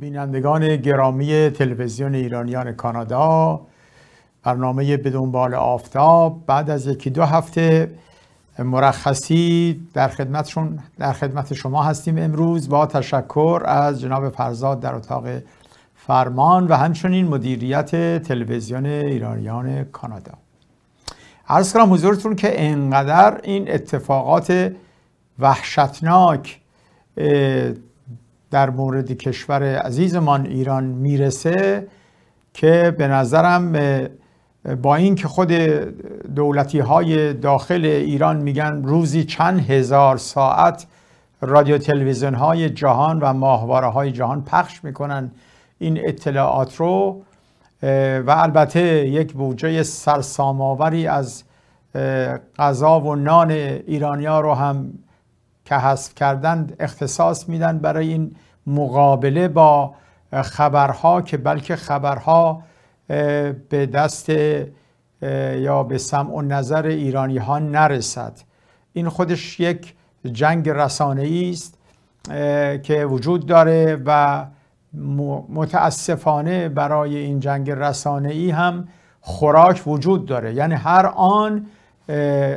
بینندگان گرامی تلویزیون ایرانیان کانادا برنامه به دنبال آفتاب بعد از یکی دو هفته مرخصی در در خدمت شما هستیم امروز با تشکر از جناب فرزاد در اتاق فرمان و همچنین مدیریت تلویزیون ایرانیان کانادا عرض کنم حضورتون که انقدر این اتفاقات وحشتناک در مورد کشور عزیزمان ایران میرسه که به نظرم با اینکه خود دولتی های داخل ایران میگن روزی چند هزار ساعت رادیو تلویزیون های جهان و ماهواره های جهان پخش میکنن این اطلاعات رو و البته یک بودجه سرساماوری از غذا و نان ایرانیا رو هم که حذف کردن اختصاص میدن برای این مقابله با خبرها که بلکه خبرها به دست یا به سمع و نظر ایرانی ها نرسد این خودش یک جنگ ای است که وجود داره و متاسفانه برای این جنگ ای هم خوراک وجود داره یعنی هر آن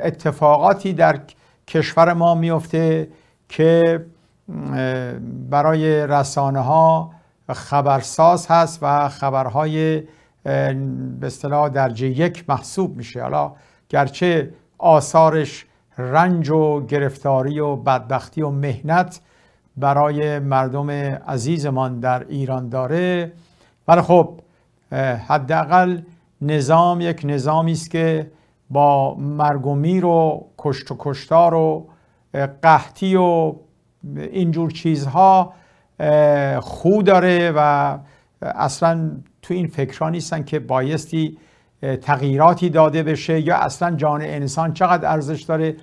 اتفاقاتی در کشور ما میفته که برای رسانه ها خبرساز هست و خبرهای به اصطلاح درجه یک محسوب میشه حالا گرچه آثارش رنج و گرفتاری و بدبختی و مهنت برای مردم عزیزمان در ایران داره ولی خب حداقل نظام یک نظامی است که با مرگ و میر و کشت و کشتار و قحطی و اینجور چیزها خو داره و اصلا تو این فکرها نیستن که بایستی تغییراتی داده بشه یا اصلا جان انسان چقدر ارزش داره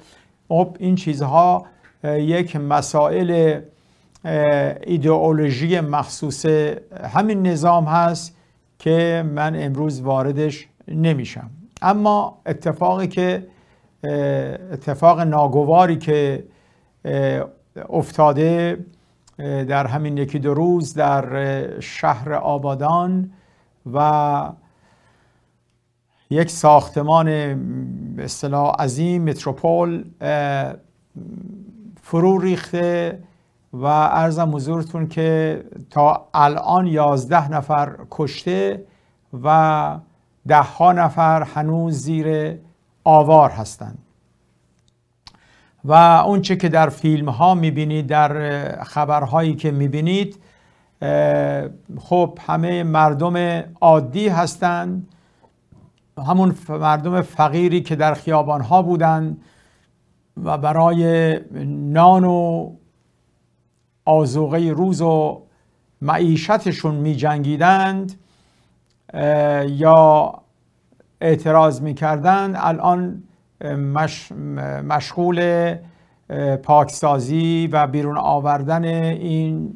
خب این چیزها یک مسائل ایدئولوژی مخصوص همین نظام هست که من امروز واردش نمیشم اما اتفاقی که اتفاق ناگواری که افتاده در همین یکی دو روز در شهر آبادان و یک ساختمان اصطلاح عظیم متروپول فرو ریخته و ارزم حضورتون که تا الان یازده نفر کشته و ده ها نفر هنوز زیر آوار هستند و اونچه که در فیلم ها میبینید در خبرهایی که میبینید خب همه مردم عادی هستند همون مردم فقیری که در خیابان ها بودند و برای نان و آزوغه روز و معیشتشون می جنگیدند یا اعتراض میکردن الان مش... مشغول پاکسازی و بیرون آوردن این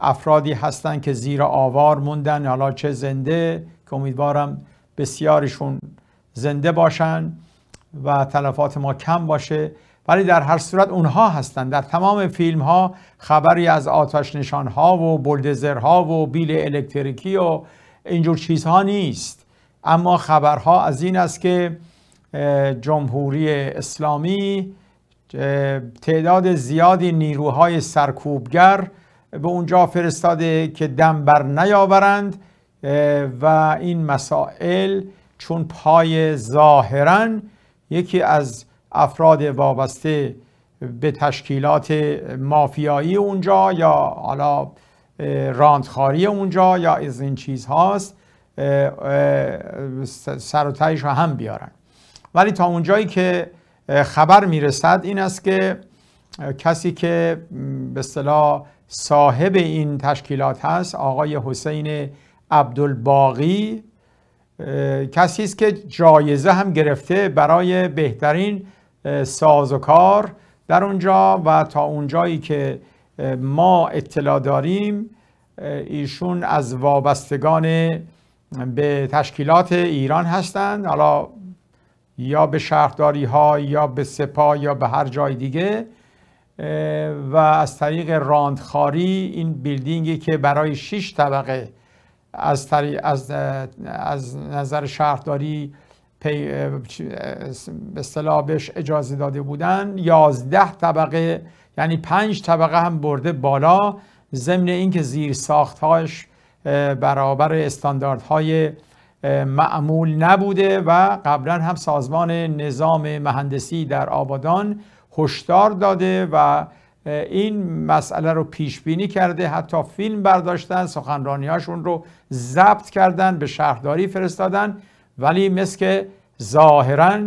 افرادی هستند که زیر آوار موندن حالا چه زنده که امیدوارم بسیارشون زنده باشن و تلفات ما کم باشه ولی در هر صورت اونها هستند در تمام فیلم ها خبری از آتش نشان ها و بلدزر ها و بیل الکتریکی و اینجور چیزها نیست اما خبرها از این است که جمهوری اسلامی تعداد زیادی نیروهای سرکوبگر به اونجا فرستاده که دم بر نیاورند و این مسائل چون پای ظاهرا یکی از افراد وابسته به تشکیلات مافیایی اونجا یا حالا راندخاری اونجا یا از این چیزهاست سر و رو هم بیارن ولی تا اونجایی که خبر میرسد این است که کسی که به اصطلاح صاحب این تشکیلات هست آقای حسین عبدالباقی کسی است که جایزه هم گرفته برای بهترین کار در اونجا و تا اونجایی که ما اطلاع داریم ایشون از وابستگان به تشکیلات ایران هستند حالا یا به شهرداری ها یا به سپاه یا به هر جای دیگه و از طریق راندخاری این بیلدینگی که برای 6 طبقه از, از, از نظر شهرداری به به بهش اجازه داده بودن 11 طبقه یعنی پنج طبقه هم برده بالا ضمن اینکه زیر ساختهاش برابر استانداردهای معمول نبوده و قبلا هم سازمان نظام مهندسی در آبادان هشدار داده و این مسئله رو پیش بینی کرده حتی فیلم برداشتن سخنرانیاشون رو ضبط کردن به شهرداری فرستادن ولی مثل که ظاهرا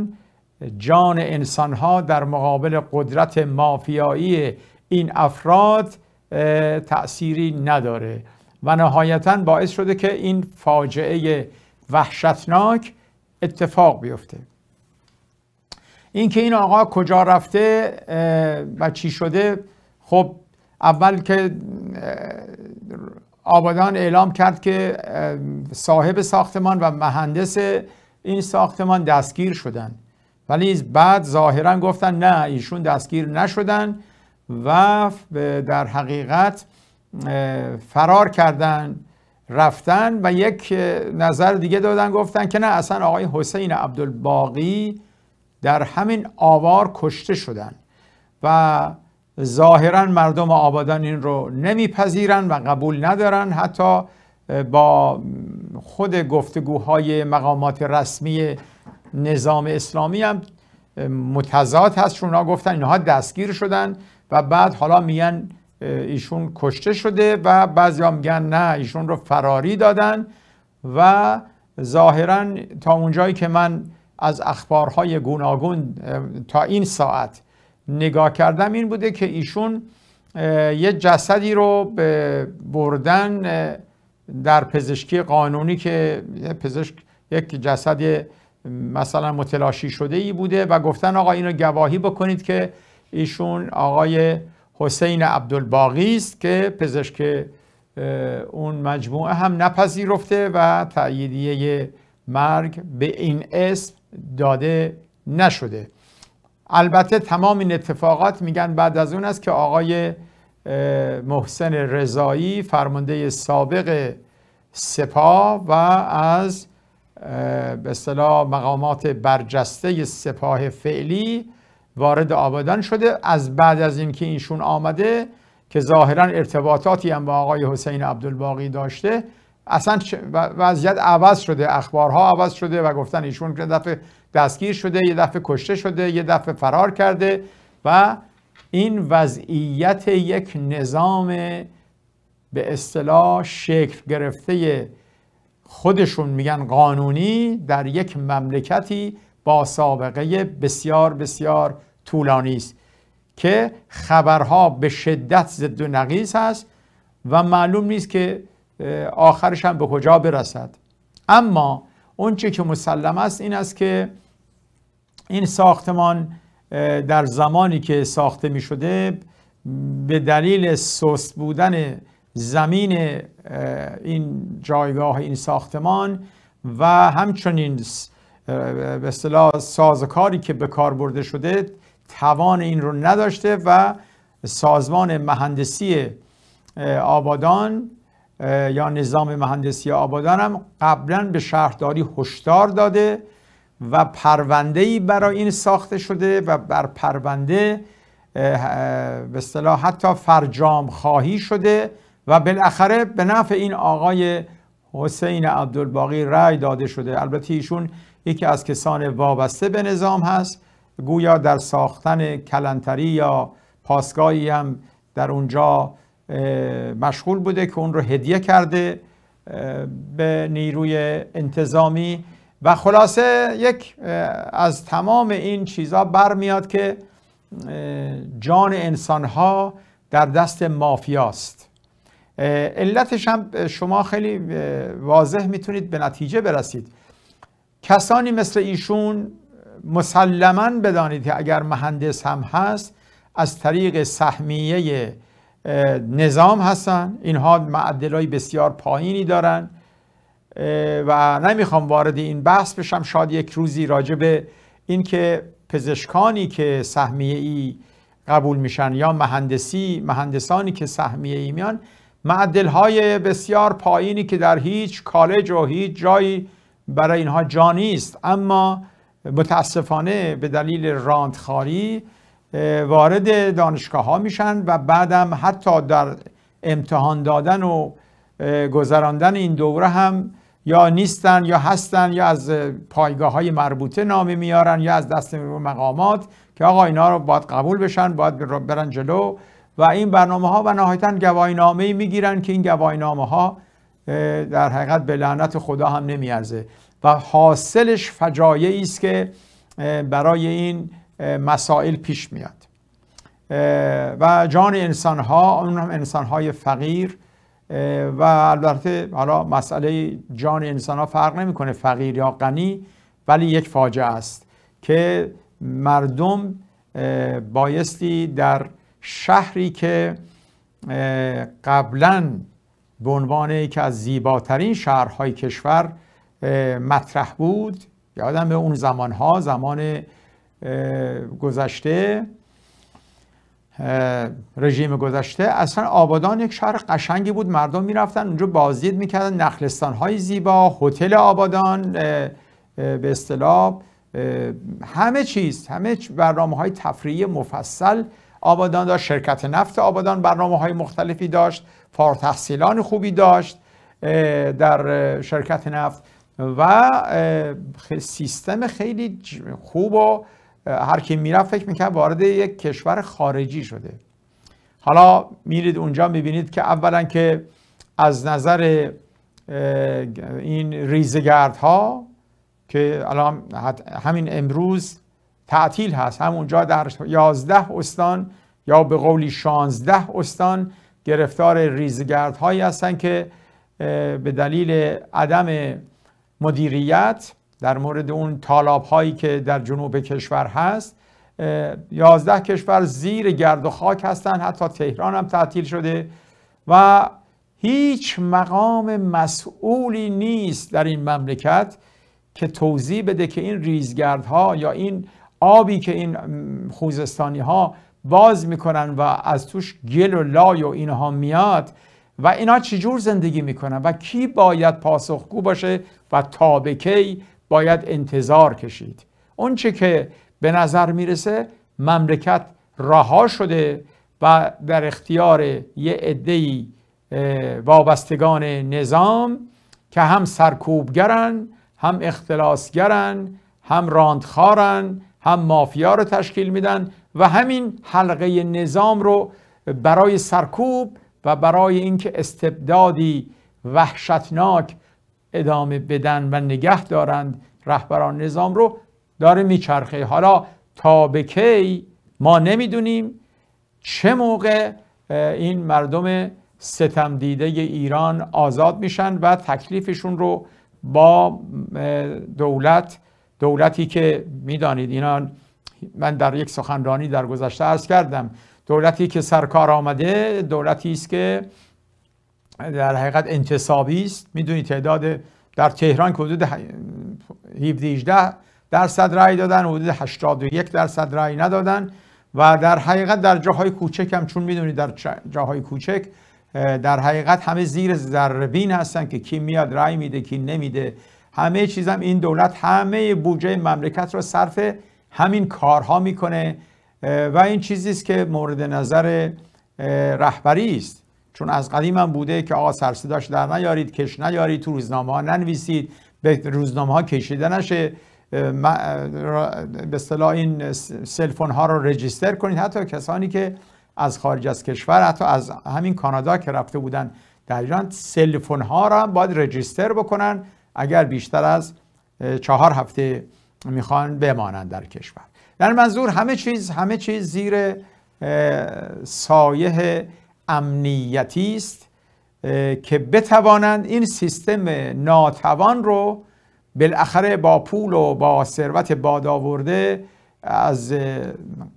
جان انسانها در مقابل قدرت مافیایی این افراد تأثیری نداره و نهایتا باعث شده که این فاجعه وحشتناک اتفاق بیفته اینکه این آقا کجا رفته و چی شده خب اول که آبادان اعلام کرد که صاحب ساختمان و مهندس این ساختمان دستگیر شدن ولی بعد ظاهرا گفتن نه ایشون دستگیر نشدن و در حقیقت فرار کردن رفتن و یک نظر دیگه دادن گفتن که نه اصلا آقای حسین عبدالباقی در همین آوار کشته شدن و ظاهرا مردم آبادان این رو نمیپذیرن و قبول ندارن حتی با خود گفتگوهای مقامات رسمی نظام اسلامی هم متضاد هست چون اونا گفتن اینها دستگیر شدن و بعد حالا میگن ایشون کشته شده و بعضی هم میگن نه ایشون رو فراری دادن و ظاهرا تا اونجایی که من از اخبارهای گوناگون تا این ساعت نگاه کردم این بوده که ایشون یه جسدی رو بردن در پزشکی قانونی که پزشک یک جسد مثلا متلاشی شده ای بوده و گفتن آقا اینو گواهی بکنید که ایشون آقای حسین عبدالباقی است که پزشک اون مجموعه هم نپذیرفته و تأییدیه مرگ به این اسم داده نشده البته تمام این اتفاقات میگن بعد از اون است که آقای محسن رضایی فرمانده سابق سپاه و از به اصطلاح مقامات برجسته سپاه فعلی وارد آبادان شده از بعد از اینکه اینشون آمده که ظاهرا ارتباطاتی هم با آقای حسین عبدالباقی داشته اصلا وضعیت عوض شده اخبارها عوض شده و گفتن ایشون یه دفعه دستگیر شده یه دفعه کشته شده یه دفعه فرار کرده و این وضعیت یک نظام به اصطلاح شکل گرفته خودشون میگن قانونی در یک مملکتی با سابقه بسیار بسیار طولانی است که خبرها به شدت ضد و نقیص است و معلوم نیست که آخرش هم به کجا برسد اما اونچه که مسلم است این است که این ساختمان در زمانی که ساخته می شده به دلیل سست بودن زمین این جایگاه این ساختمان و همچنین به اصطلاح سازکاری که به کار برده شده توان این رو نداشته و سازمان مهندسی آبادان یا نظام مهندسی آبادان هم قبلا به شهرداری هشدار داده و ای برای این ساخته شده و بر پرونده به اصطلاح حتی فرجام خواهی شده و بالاخره به نفع این آقای حسین عبدالباقی رأی داده شده البته ایشون یکی از کسان وابسته به نظام هست گویا در ساختن کلنتری یا پاسگاهی هم در اونجا مشغول بوده که اون رو هدیه کرده به نیروی انتظامی و خلاصه یک از تمام این چیزها برمیاد که جان انسانها در دست مافیاست علتش هم شما خیلی واضح میتونید به نتیجه برسید کسانی مثل ایشون مسلما بدانید که اگر مهندس هم هست از طریق سهمیه نظام هستن اینها های بسیار پایینی دارن و نمیخوام وارد این بحث بشم شاید یک روزی راجع به اینکه پزشکانی که سهمیه ای قبول میشن یا مهندسی مهندسانی که سهمیه ای میان معدل های بسیار پایینی که در هیچ کالج و هیچ جایی برای اینها جا نیست اما متاسفانه به دلیل راندخاری وارد دانشگاه ها میشن و بعدم حتی در امتحان دادن و گذراندن این دوره هم یا نیستن یا هستن یا از پایگاه های مربوطه نامه میارن یا از دست مقامات که آقا اینا رو باید قبول بشن باید برن جلو و این برنامه ها و نهایتا گواینامه ای می میگیرن که این گواینامه ها در حقیقت به لعنت خدا هم نمیارزه و حاصلش فجایعی است که برای این مسائل پیش میاد و جان انسان ها اون هم انسان های فقیر و البته حالا مسئله جان انسان ها فرق نمیکنه فقیر یا غنی ولی یک فاجعه است که مردم بایستی در شهری که قبلا به عنوان یکی از زیباترین شهرهای کشور مطرح بود یادم به اون زمانها زمان گذشته رژیم گذشته اصلا آبادان یک شهر قشنگی بود مردم میرفتن اونجا بازدید میکردن نخلستان های زیبا هتل آبادان به اصطلاح همه چیز همه برنامه های تفریحی مفصل آبادان داشت شرکت نفت آبادان برنامه های مختلفی داشت فارتحصیلان تحصیلان خوبی داشت در شرکت نفت و سیستم خیلی خوب و هر کی میرفت فکر میکرد وارد یک کشور خارجی شده حالا میرید اونجا میبینید که اولا که از نظر این ریزگرد ها که الان همین امروز تعطیل هست همونجا در 11 استان یا به قولی 16 استان گرفتار ریزگرد هایی هستند که به دلیل عدم مدیریت در مورد اون طالاب هایی که در جنوب کشور هست 11 کشور زیر گرد و خاک هستند حتی تهران هم تعطیل شده و هیچ مقام مسئولی نیست در این مملکت که توضیح بده که این ریزگردها یا این آبی که این خوزستانی ها باز میکنن و از توش گل و لای و اینها میاد و اینا چجور زندگی میکنن و کی باید پاسخگو باشه و تا به کی باید انتظار کشید اون که به نظر میرسه مملکت رها شده و در اختیار یه عده وابستگان نظام که هم سرکوبگرن هم اختلاسگرن هم راندخارن هم مافیا رو تشکیل میدن و همین حلقه نظام رو برای سرکوب و برای اینکه استبدادی وحشتناک ادامه بدن و نگه دارند رهبران نظام رو داره میچرخه حالا تا به کی ما نمیدونیم چه موقع این مردم ستم دیده ایران آزاد میشن و تکلیفشون رو با دولت دولتی که میدانید اینا من در یک سخنرانی در گذشته عرض کردم دولتی که سرکار آمده دولتی است که در حقیقت انتصابی است میدونید تعداد در تهران که حدود 17 درصد رای دادن حدود 81 درصد رای ندادن و در حقیقت در جاهای کوچک هم چون میدونید در جاهای کوچک در حقیقت همه زیر ذره هستن که کی میاد رای میده کی نمیده همه چیزم این دولت همه بودجه مملکت رو صرف همین کارها میکنه و این چیزی است که مورد نظر رهبری است چون از قدیم هم بوده که آقا داشت در نیارید کش نیارید تو روزنامه ها ننویسید به روزنامه ها کشیده نشه به اصطلاح این سلفون ها رو رجیستر کنید حتی کسانی که از خارج از کشور حتی از همین کانادا که رفته بودن در ایران سلفون ها رو باید رجیستر بکنن اگر بیشتر از چهار هفته میخوان بمانند در کشور در منظور همه چیز همه چیز زیر سایه امنیتی است که بتوانند این سیستم ناتوان رو بالاخره با پول و با ثروت بادآورده از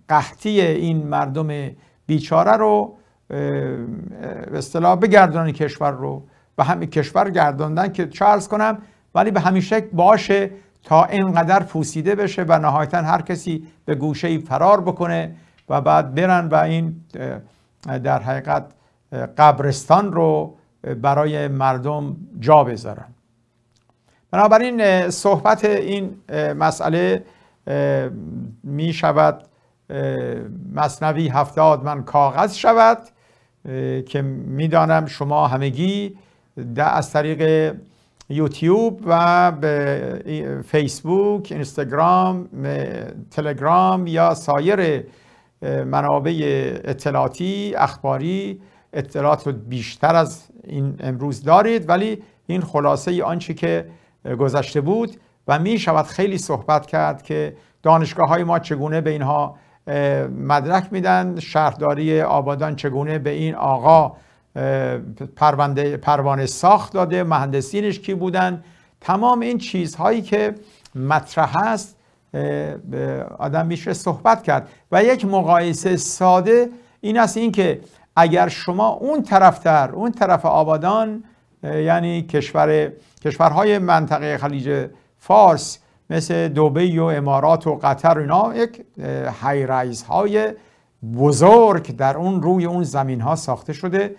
قحطی این مردم بیچاره رو به اصطلاح کشور رو به همین کشور گرداندن که چه کنم ولی به همین شکل باشه تا اینقدر پوسیده بشه و نهایتا هر کسی به گوشه فرار بکنه و بعد برن و این در حقیقت قبرستان رو برای مردم جا بذارن بنابراین صحبت این مسئله می شود مصنوی هفتاد من کاغذ شود که میدانم شما همگی از طریق یوتیوب و به فیسبوک، اینستاگرام، تلگرام یا سایر منابع اطلاعاتی، اخباری اطلاعات رو بیشتر از این امروز دارید ولی این خلاصه ای آنچه که گذشته بود و می شود خیلی صحبت کرد که دانشگاه های ما چگونه به اینها مدرک میدن شهرداری آبادان چگونه به این آقا پروانه ساخت داده مهندسینش کی بودن تمام این چیزهایی که مطرح هست آدم میشه صحبت کرد و یک مقایسه ساده این است اینکه اگر شما اون طرفتر اون طرف آبادان یعنی کشور کشورهای منطقه خلیج فارس مثل دوبی و امارات و قطر اینا یک های بزرگ در اون روی اون زمین ها ساخته شده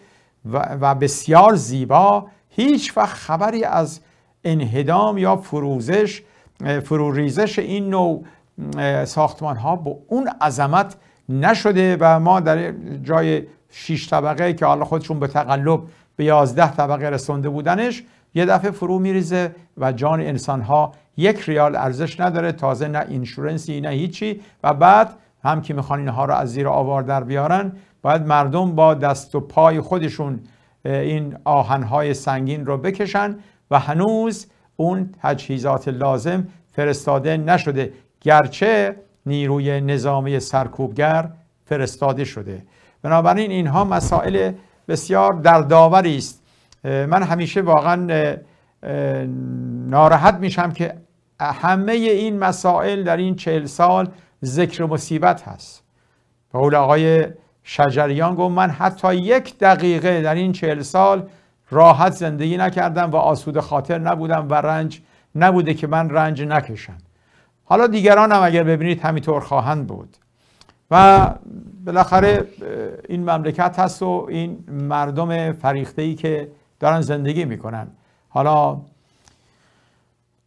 و بسیار زیبا هیچ وقت خبری از انهدام یا فروزش فروریزش این نوع ساختمان ها به اون عظمت نشده و ما در جای شیش طبقه که حالا خودشون به تقلب به یازده طبقه رسونده بودنش یه دفعه فرو میریزه و جان انسان ها یک ریال ارزش نداره تازه نه اینشورنسی نه هیچی و بعد هم که میخوان اینها رو از زیر آوار در بیارن باید مردم با دست و پای خودشون این آهنهای سنگین رو بکشن و هنوز اون تجهیزات لازم فرستاده نشده گرچه نیروی نظامی سرکوبگر فرستاده شده بنابراین اینها مسائل بسیار دردآوری است من همیشه واقعا ناراحت میشم که همه این مسائل در این چهل سال ذکر مصیبت هست قول آقای شجریان گفت من حتی یک دقیقه در این چهل سال راحت زندگی نکردم و آسود خاطر نبودم و رنج نبوده که من رنج نکشم حالا دیگران هم اگر ببینید همینطور خواهند بود و بالاخره این مملکت هست و این مردم ای که دارن زندگی میکنن حالا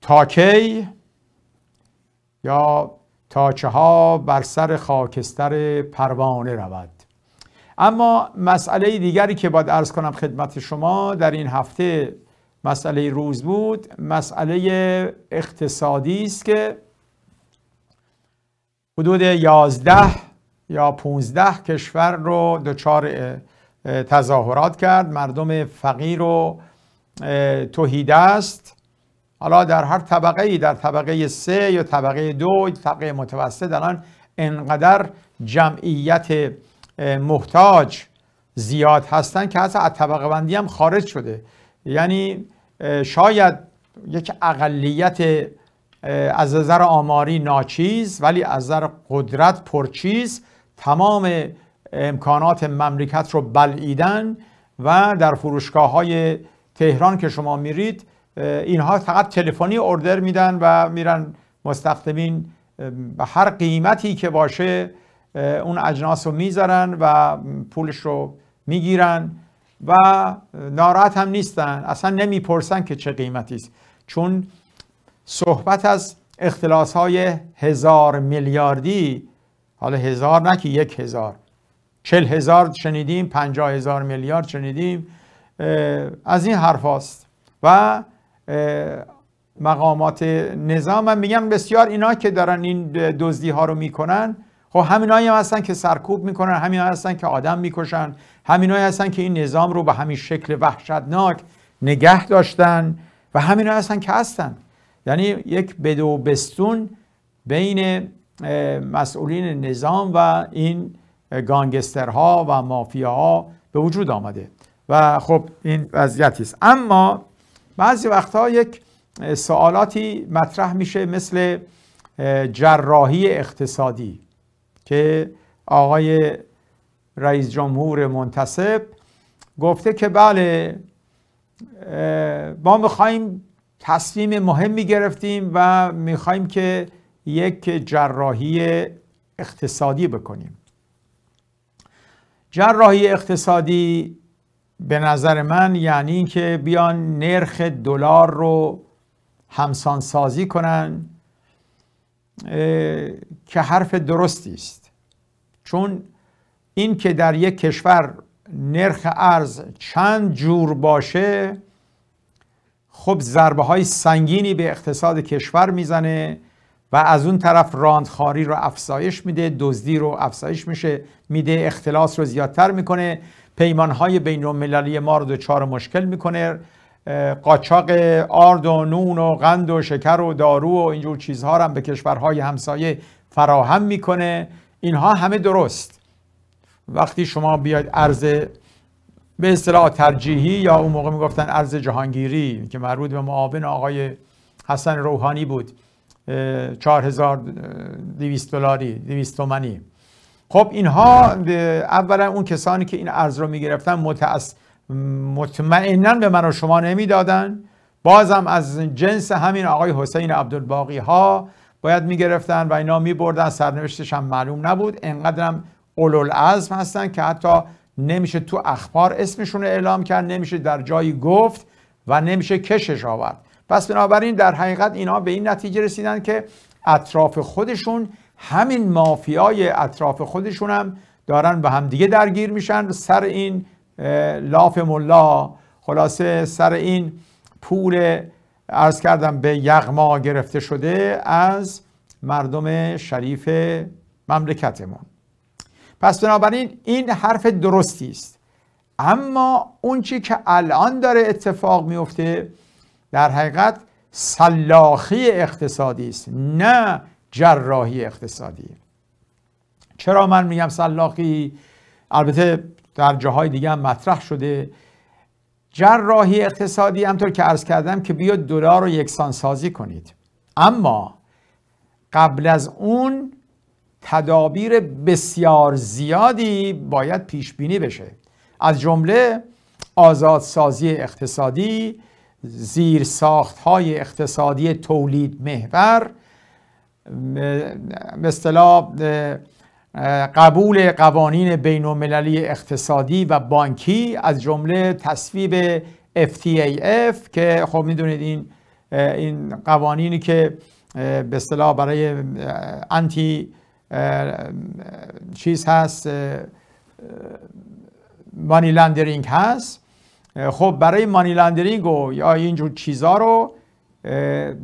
تاکی یا تاچه ها بر سر خاکستر پروانه رود اما مسئله دیگری که باید ارز کنم خدمت شما در این هفته مسئله روز بود مسئله اقتصادی است که حدود 11 یا 15 کشور رو دچار تظاهرات کرد مردم فقیر و توهیده است حالا در هر طبقه ای در طبقه سه یا طبقه دو طبقه متوسط الان انقدر جمعیت محتاج زیاد هستن که حتی از طبقه بندی هم خارج شده یعنی شاید یک اقلیت از نظر آماری ناچیز ولی از نظر قدرت پرچیز تمام امکانات مملکت رو بلعیدن و در فروشگاه های تهران که شما میرید اینها فقط تلفنی اردر میدن و میرن مستخدمین به هر قیمتی که باشه اون اجناس رو میذارن و پولش رو میگیرن و ناراحت هم نیستن اصلا نمیپرسن که چه قیمتی است چون صحبت از اختلاس های هزار میلیاردی حالا هزار نه که یک هزار چل هزار شنیدیم پنجاه هزار میلیارد شنیدیم از این حرف هاست و مقامات نظام هم میگن بسیار اینا که دارن این دزدی ها رو میکنن خب همین هم هستن که سرکوب میکنن همین هستن که آدم میکشن همینایی هستن که این نظام رو به همین شکل وحشتناک نگه داشتن و همینایی هستن که هستن یعنی یک بدو بستون بین مسئولین نظام و این گانگسترها و مافیاها به وجود آمده و خب این وضعیتی است اما بعضی وقتها یک سوالاتی مطرح میشه مثل جراحی اقتصادی که آقای رئیس جمهور منتصب گفته که بله ما میخوایم تصمیم مهمی گرفتیم و میخوایم که یک جراحی اقتصادی بکنیم جراحی اقتصادی به نظر من یعنی اینکه بیان نرخ دلار رو همسانسازی کنن که حرف درستی است چون این که در یک کشور نرخ ارز چند جور باشه خب ضربه های سنگینی به اقتصاد کشور میزنه و از اون طرف راندخاری رو افزایش میده دزدی رو افزایش میشه میده اختلاس رو زیادتر میکنه پیمان های بین المللی ما رو دچار مشکل میکنه قاچاق آرد و نون و قند و شکر و دارو و اینجور چیزها رو هم به کشورهای همسایه فراهم میکنه اینها همه درست وقتی شما بیاید ارز به اصطلاح ترجیحی یا اون موقع میگفتن ارز جهانگیری که مربوط به معاون آقای حسن روحانی بود 4200 دلاری 200 تومانی خب اینها اولا اون کسانی که این ارز رو میگرفتن متأسف مطمئنا به من و شما نمیدادن بازم از جنس همین آقای حسین عبدالباقی ها باید میگرفتن و اینا میبردن سرنوشتش هم معلوم نبود انقدرم اولوالعزم هستن که حتی نمیشه تو اخبار اسمشون اعلام کرد نمیشه در جایی گفت و نمیشه کشش آورد پس بنابراین در حقیقت اینا به این نتیجه رسیدن که اطراف خودشون همین مافیای اطراف خودشون هم دارن به همدیگه درگیر میشن سر این لاف ملا خلاصه سر این پول ارز کردم به یغما گرفته شده از مردم شریف مملکتمون پس بنابراین این حرف درستی است اما اون چی که الان داره اتفاق میفته در حقیقت سلاخی اقتصادی است نه جراحی اقتصادی چرا من میگم سلاخی البته در جاهای دیگه هم مطرح شده جراحی اقتصادی همطور که عرض کردم که بیاد دلار رو یکسان سازی کنید اما قبل از اون تدابیر بسیار زیادی باید پیش بینی بشه از جمله آزادسازی اقتصادی زیر ساخت های اقتصادی تولید محور مثلا قبول قوانین بین اقتصادی و بانکی از جمله تصویب FTAF که خب میدونید این این قوانینی که به اصطلاح برای انتی چیز هست مانی لندرینگ هست خب برای مانی لندرینگ و یا اینجور چیزها رو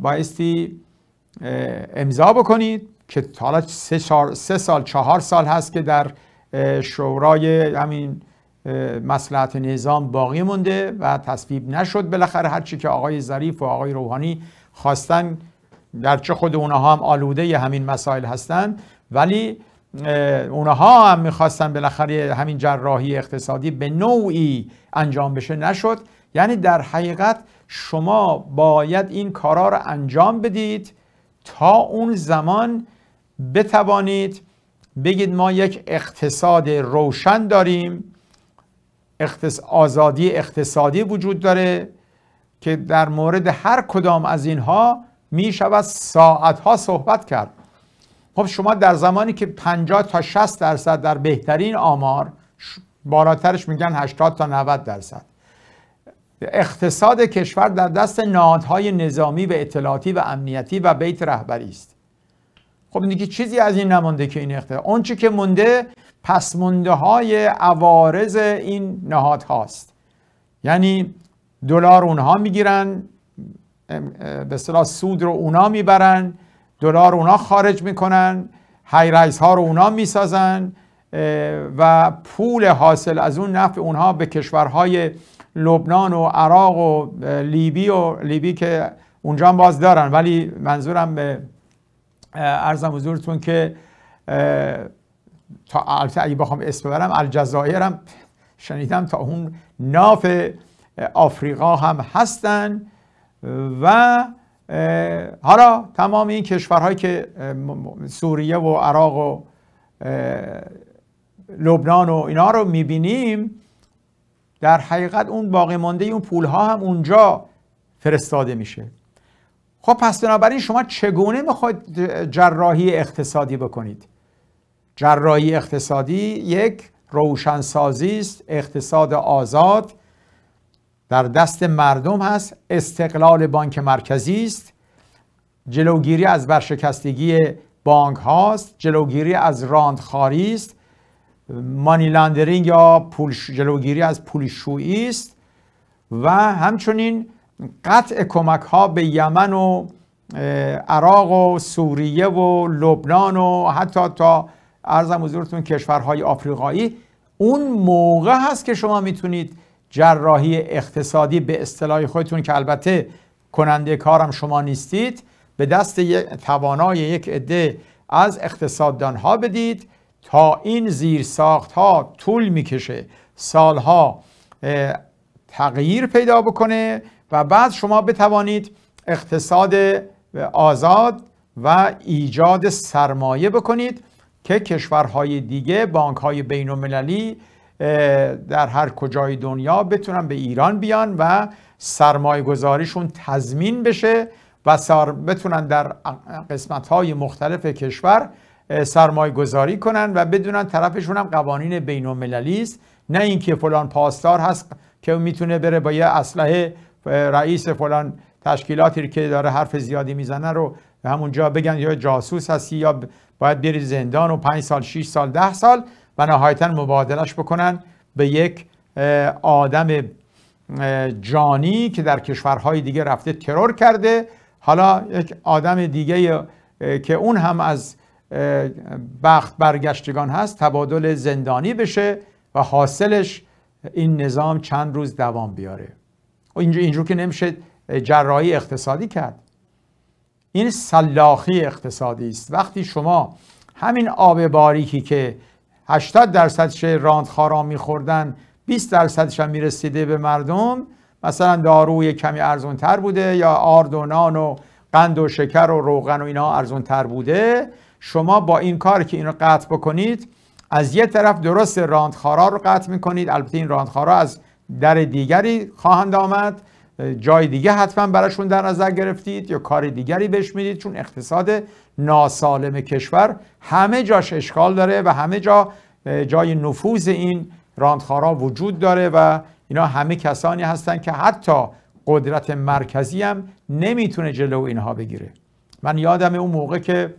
بایستی امضا بکنید که حالا سه, سال چهار سال هست که در شورای همین مسلحت نظام باقی مونده و تصویب نشد بالاخره هرچی که آقای ظریف و آقای روحانی خواستن چه خود اونها هم آلوده همین مسائل هستند ولی اونها هم میخواستن بالاخره همین جراحی اقتصادی به نوعی انجام بشه نشد یعنی در حقیقت شما باید این کارا رو انجام بدید تا اون زمان بتوانید بگید ما یک اقتصاد روشن داریم آزادی اقتصادی وجود داره که در مورد هر کدام از اینها می شود ساعتها صحبت کرد خب شما در زمانی که 50 تا 60 درصد در بهترین آمار بالاترش میگن 80 تا 90 درصد اقتصاد کشور در دست نهادهای نظامی و اطلاعاتی و امنیتی و بیت رهبری است خب دیگه چیزی از این نمونده که این اختلاف آنچه که مونده پس مونده های عوارض این نهاد هاست یعنی دلار اونها میگیرن به اصطلاح سود رو اونا میبرن دلار اونها خارج میکنن هیرایز ها رو اونا میسازن و پول حاصل از اون نفع اونها به کشورهای لبنان و عراق و لیبی و لیبی که اونجا هم باز دارن ولی منظورم به ارزم حضورتون که تا اگه بخوام اسم ببرم هم شنیدم تا اون ناف آفریقا هم هستن و حالا تمام این کشورهایی که سوریه و عراق و لبنان و اینا رو میبینیم در حقیقت اون باقی مانده اون پول ها هم اونجا فرستاده میشه خب پس بنابراین شما چگونه میخواید جراحی اقتصادی بکنید جراحی اقتصادی یک روشنسازی است اقتصاد آزاد در دست مردم هست استقلال بانک مرکزی است جلوگیری از برشکستگی بانک هاست جلوگیری از راندخاری است مانی لاندرینگ یا جلوگیری از پولشویی است و همچنین قطع کمک ها به یمن و عراق و سوریه و لبنان و حتی تا ارزم حضورتون کشورهای آفریقایی اون موقع هست که شما میتونید جراحی اقتصادی به اصطلاح خودتون که البته کننده کارم شما نیستید به دست توانای یک عده از اقتصاددان ها بدید تا این زیر ساخت ها طول میکشه سالها تغییر پیدا بکنه و بعد شما بتوانید اقتصاد آزاد و ایجاد سرمایه بکنید که کشورهای دیگه بانک های بین المللی در هر کجای دنیا بتونن به ایران بیان و سرمایه گذاریشون تضمین بشه و سر بتونن در قسمت های مختلف کشور سرمایه گذاری کنن و بدونن طرفشون هم قوانین بین است نه اینکه فلان پاسدار هست که میتونه بره با یه اسلحه رئیس فلان تشکیلاتی که داره حرف زیادی میزنه رو همونجا بگن یا جاسوس هستی یا باید بری زندان و پنج سال شیش سال ده سال و نهایتا مبادلش بکنن به یک آدم جانی که در کشورهای دیگه رفته ترور کرده حالا یک آدم دیگه که اون هم از بخت برگشتگان هست تبادل زندانی بشه و حاصلش این نظام چند روز دوام بیاره و اینجور, که نمیشه جراحی اقتصادی کرد این سلاخی اقتصادی است وقتی شما همین آب باریکی که 80 درصدش راندخارا میخوردن 20 درصدش هم میرسیده به مردم مثلا داروی کمی ارزون تر بوده یا آرد و نان و قند و شکر و روغن و اینا ارزون تر بوده شما با این کار که اینو قطع بکنید از یه طرف درست راندخارا رو قطع میکنید البته این راندخارا از در دیگری خواهند آمد جای دیگه حتما براشون در نظر گرفتید یا کار دیگری بهش میدید چون اقتصاد ناسالم کشور همه جاش اشکال داره و همه جا جای نفوذ این راندخارا وجود داره و اینا همه کسانی هستند که حتی قدرت مرکزی هم نمیتونه جلو اینها بگیره من یادم اون موقع که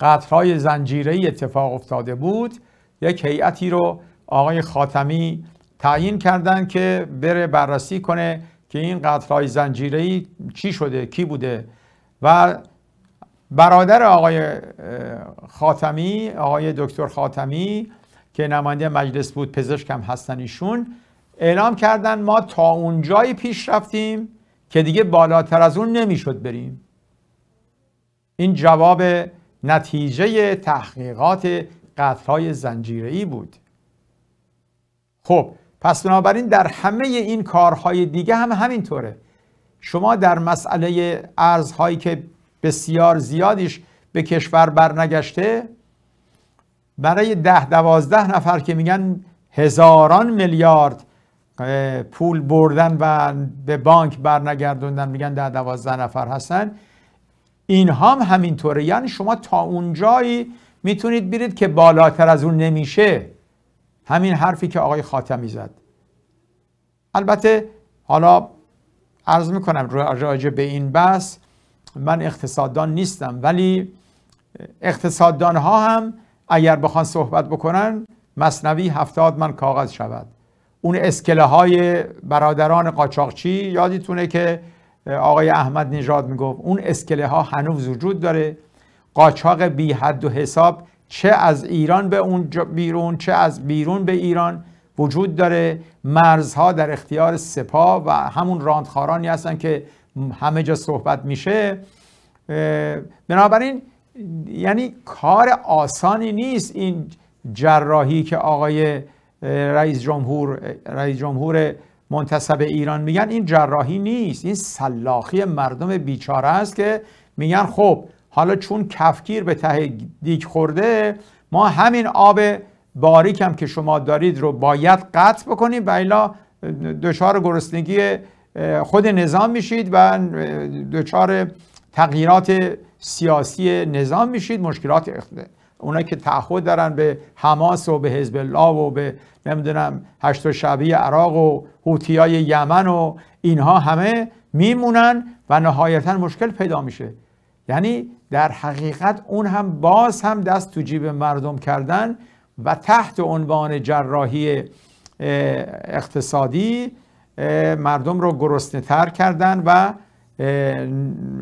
قطرهای زنجیری اتفاق افتاده بود یک هیئتی رو آقای خاتمی تعیین کردن که بره بررسی کنه که این قطرهای زنجیری چی شده کی بوده و برادر آقای خاتمی آقای دکتر خاتمی که نماینده مجلس بود پزشک هم هستن ایشون اعلام کردن ما تا اونجای پیش رفتیم که دیگه بالاتر از اون نمیشد بریم این جواب نتیجه تحقیقات قطرهای زنجیری بود خب پس بنابراین در همه این کارهای دیگه هم همینطوره شما در مسئله ارزهایی که بسیار زیادیش به کشور برنگشته برای ده دوازده نفر که میگن هزاران میلیارد پول بردن و به بانک برنگردوندن میگن ده دوازده نفر هستن این هم همینطوره یعنی شما تا اونجایی میتونید برید که بالاتر از اون نمیشه همین حرفی که آقای خاتمی زد البته حالا عرض میکنم راجع به این بحث من اقتصاددان نیستم ولی اقتصاددان ها هم اگر بخوان صحبت بکنن مصنوی هفتاد من کاغذ شود اون اسکله های برادران قاچاقچی یادتونه که آقای احمد نژاد میگفت اون اسکله ها هنوز وجود داره قاچاق بی حد و حساب چه از ایران به اون بیرون چه از بیرون به ایران وجود داره مرزها در اختیار سپاه و همون راندخارانی هستن که همه جا صحبت میشه بنابراین یعنی کار آسانی نیست این جراحی که آقای رئیس جمهور رئیس جمهور منتصب ایران میگن این جراحی نیست این سلاخی مردم بیچاره است که میگن خب حالا چون کفگیر به ته دیک خورده ما همین آب باریک هم که شما دارید رو باید قطع بکنیم و الا دچار گرسنگی خود نظام میشید و دچار تغییرات سیاسی نظام میشید مشکلات اقتصادی اونایی که تعهد دارن به حماس و به حزب الله و به نمیدونم هشت و شبی عراق و های یمن و اینها همه میمونن و نهایتا مشکل پیدا میشه یعنی در حقیقت اون هم باز هم دست تو جیب مردم کردن و تحت عنوان جراحی اقتصادی مردم رو گرسنه تر کردن و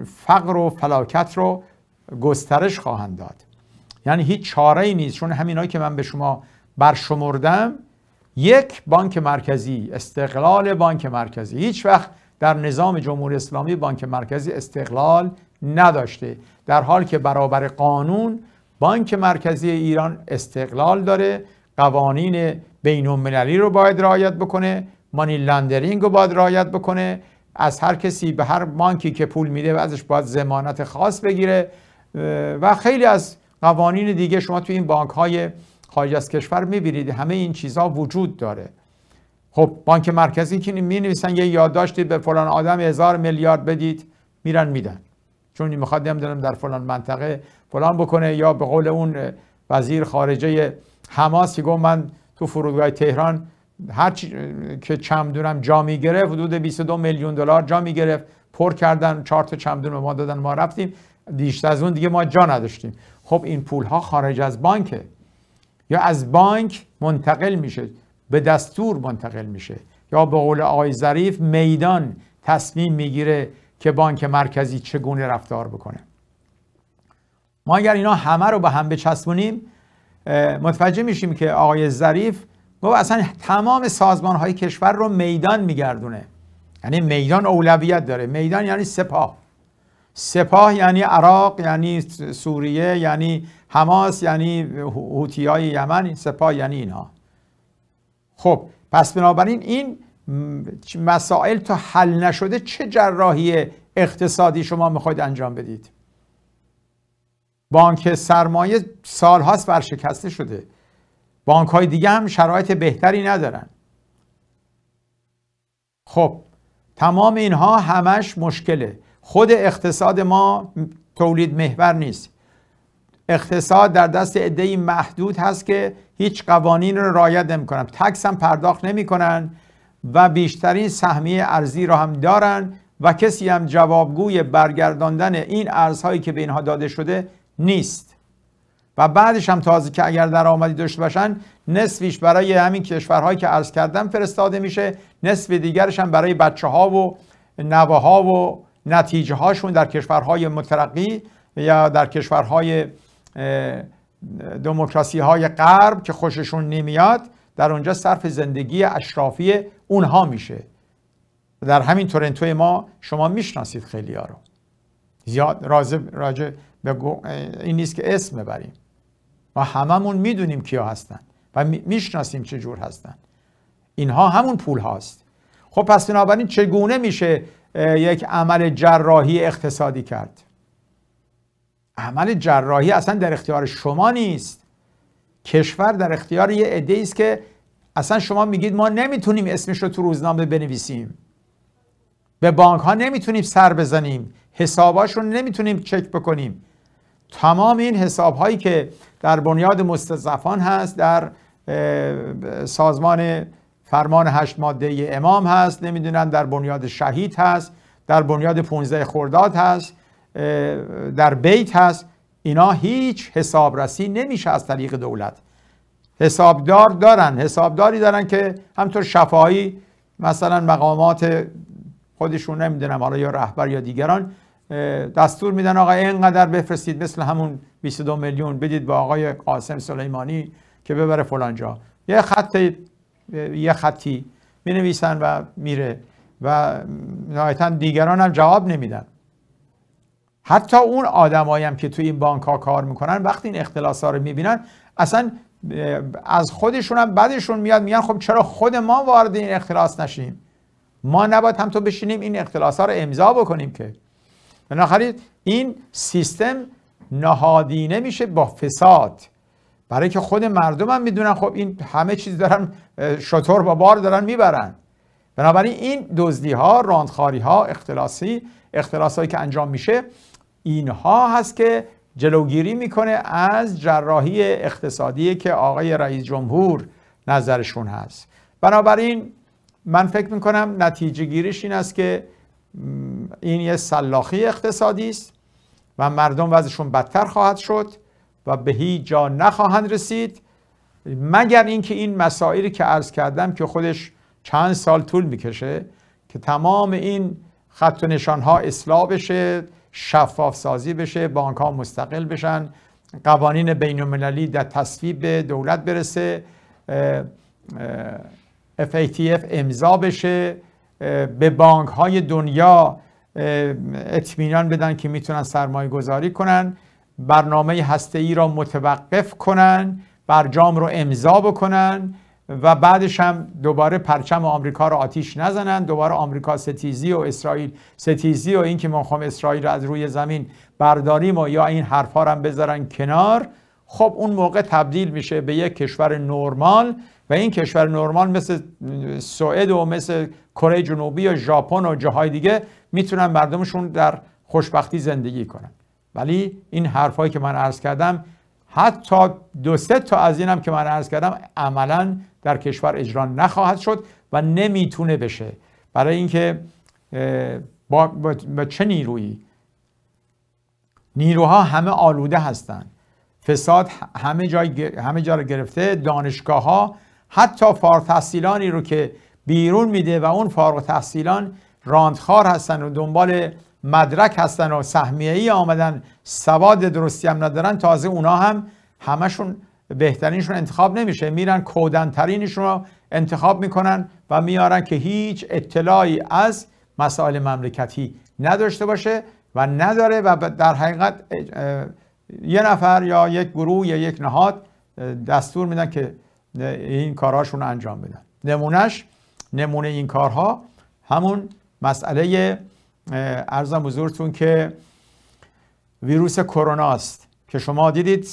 فقر و فلاکت رو گسترش خواهند داد یعنی هیچ چاره ای نیست چون همینایی که من به شما برشمردم یک بانک مرکزی استقلال بانک مرکزی هیچ وقت در نظام جمهوری اسلامی بانک مرکزی استقلال نداشته در حال که برابر قانون بانک مرکزی ایران استقلال داره قوانین بین رو باید رعایت بکنه مانی رو باید رعایت بکنه از هر کسی به هر بانکی که پول میده و ازش باید زمانت خاص بگیره و خیلی از قوانین دیگه شما توی این بانک های خارج از کشور میبینید همه این چیزها وجود داره خب بانک مرکزی که می نویسن یه یادداشتی به فلان آدم هزار میلیارد بدید میرن میدن چون میخواد نمیدونم در فلان منطقه فلان بکنه یا به قول اون وزیر خارجه حماس که گفت من تو فرودگاه تهران هر چی... که چمدونم جا میگرفت حدود 22 میلیون دلار جا میگرفت پر کردن چهار تا چمدون به ما دادن ما رفتیم دیشت از اون دیگه ما جا نداشتیم خب این پول ها خارج از بانکه یا از بانک منتقل میشه به دستور منتقل میشه یا به قول آقای ظریف میدان تصمیم میگیره که بانک مرکزی چگونه رفتار بکنه ما اگر اینا همه رو به هم بچسبونیم متوجه میشیم که آقای ظریف گفت اصلا تمام سازمان های کشور رو میدان میگردونه یعنی میدان اولویت داره میدان یعنی سپاه سپاه یعنی عراق یعنی سوریه یعنی حماس یعنی هوتی های یمن سپاه یعنی اینا خب پس بنابراین این مسائل تا حل نشده چه جراحی اقتصادی شما میخواید انجام بدید بانک سرمایه سالهاست ورشکسته شده بانک های دیگه هم شرایط بهتری ندارن خب تمام اینها همش مشکله خود اقتصاد ما تولید محور نیست اقتصاد در دست ای محدود هست که هیچ قوانین رو رعایت نمیکنن تکس هم پرداخت نمیکنن و بیشترین سهمیه ارزی را هم دارن و کسی هم جوابگوی برگرداندن این ارزهایی که به اینها داده شده نیست و بعدش هم تازه که اگر درآمدی داشته باشن نصفیش برای همین کشورهایی که ارز کردن فرستاده میشه نصف دیگرش هم برای بچه ها و نوه ها و نتیجه هاشون در کشورهای مترقی یا در کشورهای دموکراسی های غرب که خوششون نمیاد در اونجا صرف زندگی اشرافی اونها میشه در همین تورنتو ما شما میشناسید خیلی ها رو زیاد راجع به این نیست که اسم ببریم ما هممون میدونیم کیا هستن و میشناسیم چه جور هستن اینها همون پول هاست خب پس بنابراین چگونه میشه یک عمل جراحی اقتصادی کرد عمل جراحی اصلا در اختیار شما نیست کشور در اختیار یه عده است که اصلا شما میگید ما نمیتونیم اسمش رو تو روزنامه بنویسیم به بانک ها نمیتونیم سر بزنیم حساباش رو نمیتونیم چک بکنیم تمام این حساب هایی که در بنیاد مستضعفان هست در سازمان فرمان هشت ماده امام هست نمیدونم در بنیاد شهید هست در بنیاد 15 خرداد هست در بیت هست اینا هیچ حسابرسی نمیشه از طریق دولت حسابدار دارن حسابداری دارن که همطور شفاهی مثلا مقامات خودشون نمیدونم حالا یا رهبر یا دیگران دستور میدن آقا اینقدر بفرستید مثل همون 22 میلیون بدید به آقای قاسم سلیمانی که ببره فلانجا یه خط یه خطی می نویسن و میره و نهایتا دیگران هم جواب نمیدن حتی اون آدمایی هم که توی این بانک ها کار میکنن وقتی این اختلاس ها رو میبینن اصلا از خودشون هم بدشون میاد میگن خب چرا خود ما وارد این اختلاس نشیم ما نباید هم تو بشینیم این اختلاس ها رو امضا بکنیم که بنابراین این سیستم نهادینه میشه با فساد برای که خود مردم هم میدونن خب این همه چیز دارن شطور با بار دارن میبرن بنابراین این دزدی ها راندخاری ها اختلاسی اختلاس که انجام میشه اینها هست که جلوگیری میکنه از جراحی اقتصادی که آقای رئیس جمهور نظرشون هست بنابراین من فکر میکنم نتیجه گیریش این است که این یه سلاخی اقتصادی است و مردم وضعشون بدتر خواهد شد و به هیچ جا نخواهند رسید مگر اینکه این مسائلی که عرض کردم که خودش چند سال طول میکشه که تمام این خط و نشان ها اصلاح بشه شفاف سازی بشه بانک ها مستقل بشن قوانین بین المللی در تصویب به دولت برسه FATF امضا بشه به بانک های دنیا اطمینان بدن که میتونن سرمایه گذاری کنن برنامه هسته ای را متوقف کنن برجام رو امضا بکنن و بعدش هم دوباره پرچم آمریکا رو آتیش نزنن دوباره آمریکا ستیزی و اسرائیل ستیزی و اینکه ما خواهم اسرائیل رو از روی زمین برداریم و یا این حرفا رو هم بذارن کنار خب اون موقع تبدیل میشه به یک کشور نرمال و این کشور نرمال مثل سوئد و مثل کره جنوبی و ژاپن و جاهای دیگه میتونن مردمشون در خوشبختی زندگی کنن ولی این حرفایی که من عرض کردم حتی دو سه تا از هم که من عرض کردم عملا در کشور اجرا نخواهد شد و نمیتونه بشه برای اینکه با, با, با چه نیرویی نیروها همه آلوده هستند فساد همه جای همه جا رو گرفته دانشگاه ها حتی فارغ تحصیلانی رو که بیرون میده و اون فارغ تحصیلان راندخار هستن و دنبال مدرک هستن و سهمیه ای آمدن سواد درستی هم ندارن تازه اونا هم همشون بهترینشون انتخاب نمیشه میرن کودنترینشون رو انتخاب میکنن و میارن که هیچ اطلاعی از مسائل مملکتی نداشته باشه و نداره و در حقیقت یه نفر یا یک گروه یا یک نهاد دستور میدن که این کارهاشون انجام بدن نمونهش نمونه این کارها همون مسئله ارزم حضورتون که ویروس کرونا است که شما دیدید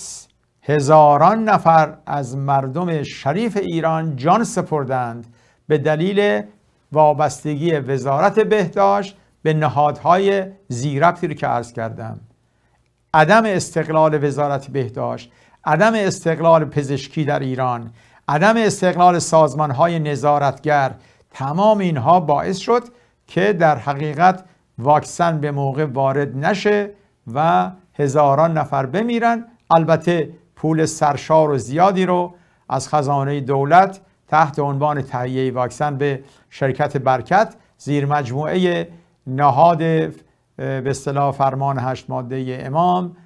هزاران نفر از مردم شریف ایران جان سپردند به دلیل وابستگی وزارت بهداشت به نهادهای زیربتی رو که عرض کردم عدم استقلال وزارت بهداشت عدم استقلال پزشکی در ایران عدم استقلال سازمانهای نظارتگر تمام اینها باعث شد که در حقیقت واکسن به موقع وارد نشه و هزاران نفر بمیرن البته پول سرشار و زیادی رو از خزانه دولت تحت عنوان تهیه واکسن به شرکت برکت زیر مجموعه نهاد به اصطلاح فرمان هشت ماده امام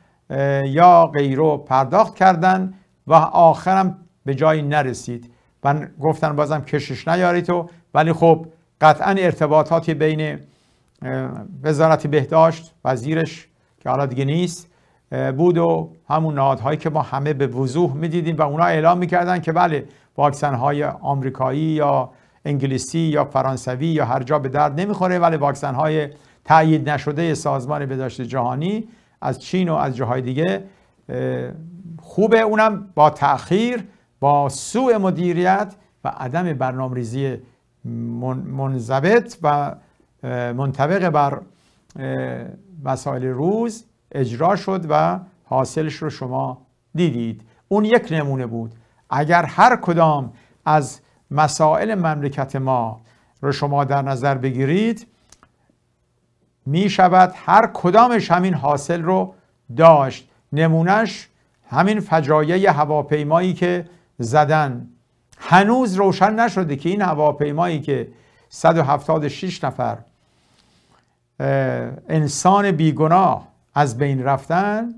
یا غیرو پرداخت کردن و آخرم به جایی نرسید من گفتن بازم کشش نیارید تو ولی خب قطعا ارتباطاتی بین وزارت بهداشت وزیرش که حالا دیگه نیست بود و همون نهادهایی که ما همه به وضوح میدیدیم و اونا اعلام میکردن که بله واکسن های آمریکایی یا انگلیسی یا فرانسوی یا هر جا به درد نمیخوره ولی واکسن های تایید نشده سازمان بهداشت جهانی از چین و از جاهای دیگه خوبه اونم با تاخیر با سوء مدیریت و عدم برنامه‌ریزی منضبط و منطبق بر مسائل روز اجرا شد و حاصلش رو شما دیدید اون یک نمونه بود اگر هر کدام از مسائل مملکت ما رو شما در نظر بگیرید می شود هر کدامش همین حاصل رو داشت نمونش همین فجایع هواپیمایی که زدن هنوز روشن نشده که این هواپیمایی که 176 نفر انسان بیگناه از بین رفتن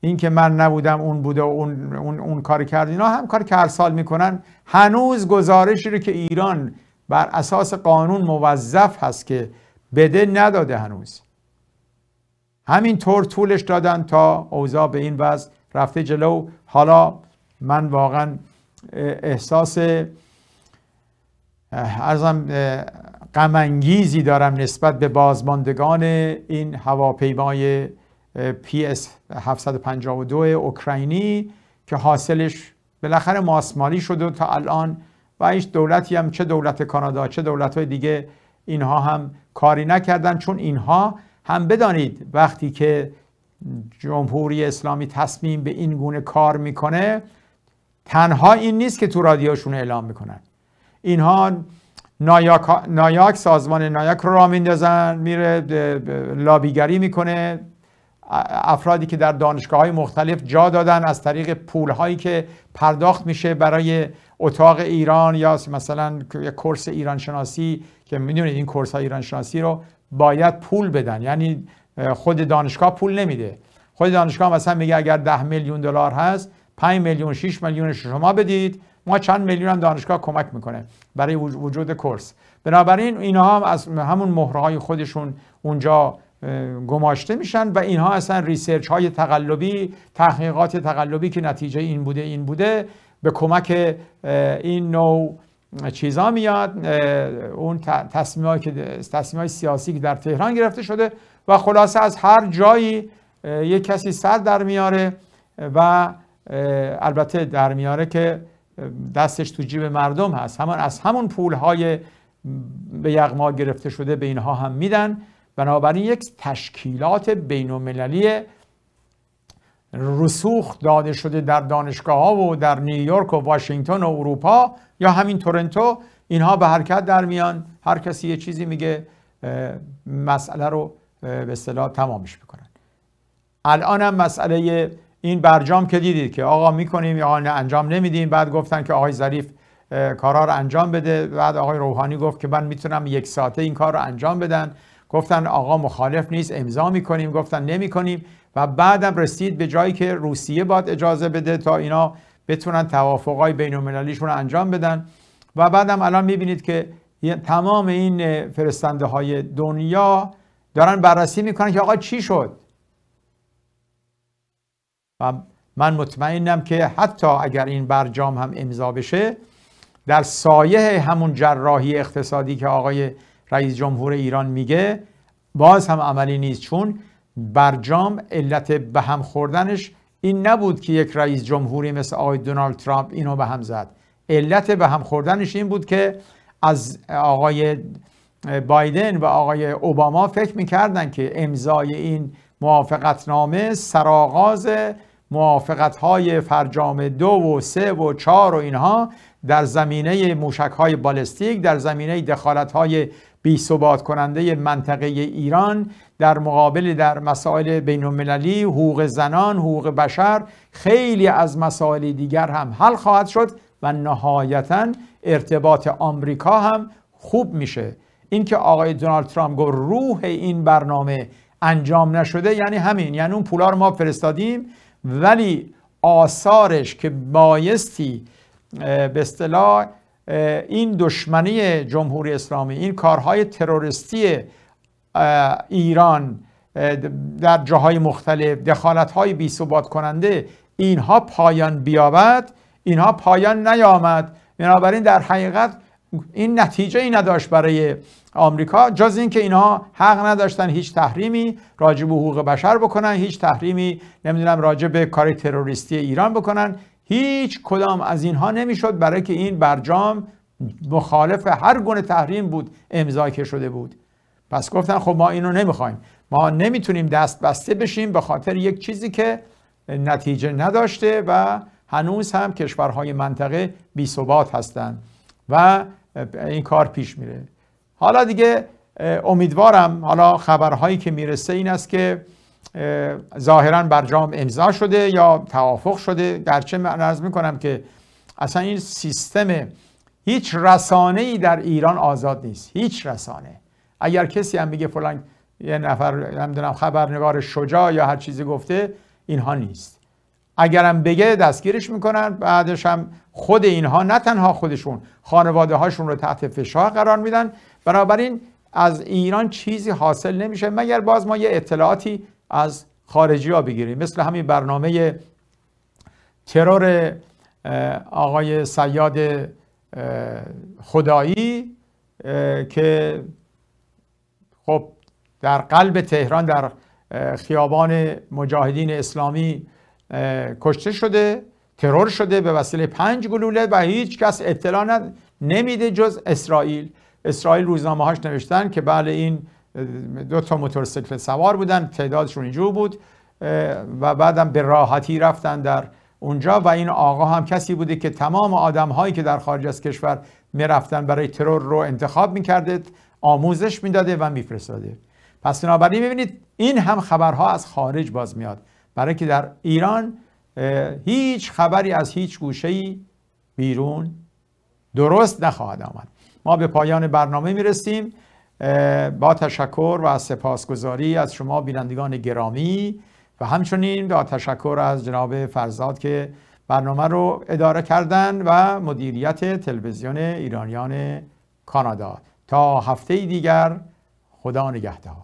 این که من نبودم اون بوده و اون, اون, اون کار کرد اینا هم کار که هر سال میکنن هنوز گزارشی رو که ایران بر اساس قانون موظف هست که بده نداده هنوز همین طور طولش دادن تا اوضاع به این وضع رفته جلو حالا من واقعا احساس ارزم قمنگیزی دارم نسبت به بازماندگان این هواپیمای اس 752 اوکراینی که حاصلش بالاخره ماسمالی شده تا الان و هیچ دولتی هم چه دولت کانادا چه دولت های دیگه اینها هم کاری نکردن چون اینها هم بدانید وقتی که جمهوری اسلامی تصمیم به این گونه کار میکنه تنها این نیست که تو رادیوشون اعلام میکنن اینها نایاک, نایاک سازمان نایاک رو را میندازن میره لابیگری میکنه افرادی که در دانشگاه های مختلف جا دادن از طریق پول هایی که پرداخت میشه برای اتاق ایران یا مثلا کورس ایرانشناسی که میدونید این کورس های ایران رو باید پول بدن یعنی خود دانشگاه پول نمیده خود دانشگاه مثلا میگه اگر ده میلیون دلار هست 5 میلیون 6 میلیون شما بدید ما چند میلیون هم دانشگاه کمک میکنه برای وجود کورس بنابراین اینها هم از همون مهرهای خودشون اونجا گماشته میشن و اینها اصلا ریسرچ های تقلبی تحقیقات تقلبی که نتیجه این بوده این بوده به کمک این نوع چیزا میاد اون تصمیم که تصمیم های سیاسی که در تهران گرفته شده و خلاصه از هر جایی یک کسی سر در میاره و البته در میاره که دستش تو جیب مردم هست همان از همون های به یغما گرفته شده به اینها هم میدن بنابراین یک تشکیلات بین المللی رسوخ داده شده در دانشگاه ها و در نیویورک و واشنگتن و اروپا یا همین تورنتو اینها به حرکت در میان هر کسی یه چیزی میگه مسئله رو به اصطلاح تمامش میکنن الان هم مسئله این برجام که دیدید که آقا میکنیم یا انجام نمیدیم بعد گفتن که آقای ظریف کارا رو انجام بده بعد آقای روحانی گفت که من میتونم یک ساعته این کار رو انجام بدن گفتن آقا مخالف نیست امضا میکنیم گفتن نمیکنیم و بعدم رسید به جایی که روسیه باید اجازه بده تا اینا بتونن توافقای بین رو انجام بدن و بعدم الان میبینید که تمام این فرستنده های دنیا دارن بررسی میکنن که آقا چی شد و من مطمئنم که حتی اگر این برجام هم امضا بشه در سایه همون جراحی اقتصادی که آقای رئیس جمهور ایران میگه باز هم عملی نیست چون برجام علت به هم خوردنش این نبود که یک رئیس جمهوری مثل آقای دونالد ترامپ اینو به هم زد علت به هم خوردنش این بود که از آقای بایدن و آقای اوباما فکر میکردن که امضای این موافقتنامه سراغاز موافقت های فرجام دو و سه و چهار و اینها در زمینه موشک های بالستیک در زمینه دخالت های بی ثبات کننده منطقه ایران در مقابل در مسائل بین المللی حقوق زنان حقوق بشر خیلی از مسائل دیگر هم حل خواهد شد و نهایتا ارتباط آمریکا هم خوب میشه اینکه آقای دونالد ترامپ گفت روح این برنامه انجام نشده یعنی همین یعنی اون پولا رو ما فرستادیم ولی آثارش که بایستی به اصطلاح این دشمنی جمهوری اسلامی این کارهای تروریستی ایران در جاهای مختلف دخالتهای بی ثبات کننده اینها پایان بیابد اینها پایان نیامد بنابراین در حقیقت این نتیجه ای نداشت برای آمریکا جز اینکه اینها حق نداشتن هیچ تحریمی راجع به حقوق بشر بکنن هیچ تحریمی نمیدونم راجع به کار تروریستی ایران بکنن هیچ کدام از اینها نمیشد برای که این برجام مخالف هر گونه تحریم بود امضا که شده بود پس گفتن خب ما اینو نمیخوایم ما نمیتونیم دست بسته بشیم به خاطر یک چیزی که نتیجه نداشته و هنوز هم کشورهای منطقه بی هستند و این کار پیش میره حالا دیگه امیدوارم حالا خبرهایی که میرسه این است که ظاهرا برجام امضا شده یا توافق شده گرچه من می میکنم که اصلا این سیستم هیچ رسانه ای در ایران آزاد نیست هیچ رسانه اگر کسی هم میگه فلان یه نفر نمیدونم خبرنگار شجاع یا هر چیزی گفته اینها نیست اگرم بگه دستگیرش میکنن بعدش هم خود اینها نه تنها خودشون خانواده هاشون رو تحت فشار قرار میدن بنابراین از ایران چیزی حاصل نمیشه مگر باز ما یه اطلاعاتی از خارجی ها بگیریم مثل همین برنامه ترور آقای سیاد خدایی که خب در قلب تهران در خیابان مجاهدین اسلامی کشته شده ترور شده به وسیله پنج گلوله و هیچ کس اطلاع نمیده جز اسرائیل اسرائیل روزنامه هاش نوشتن که بله این دو تا موتورسیکلت سوار بودن تعدادشون اینجور بود و بعدم به راحتی رفتن در اونجا و این آقا هم کسی بوده که تمام آدم هایی که در خارج از کشور میرفتن برای ترور رو انتخاب میکرده آموزش میداده و میفرستاده پس بنابراین میبینید این هم خبرها از خارج باز میاد برای که در ایران هیچ خبری از هیچ گوشه‌ای بیرون درست نخواهد آمد ما به پایان برنامه رسیم با تشکر و سپاسگزاری از شما بینندگان گرامی و همچنین با تشکر از جناب فرزاد که برنامه رو اداره کردن و مدیریت تلویزیون ایرانیان کانادا تا هفته دیگر خدا نگهدار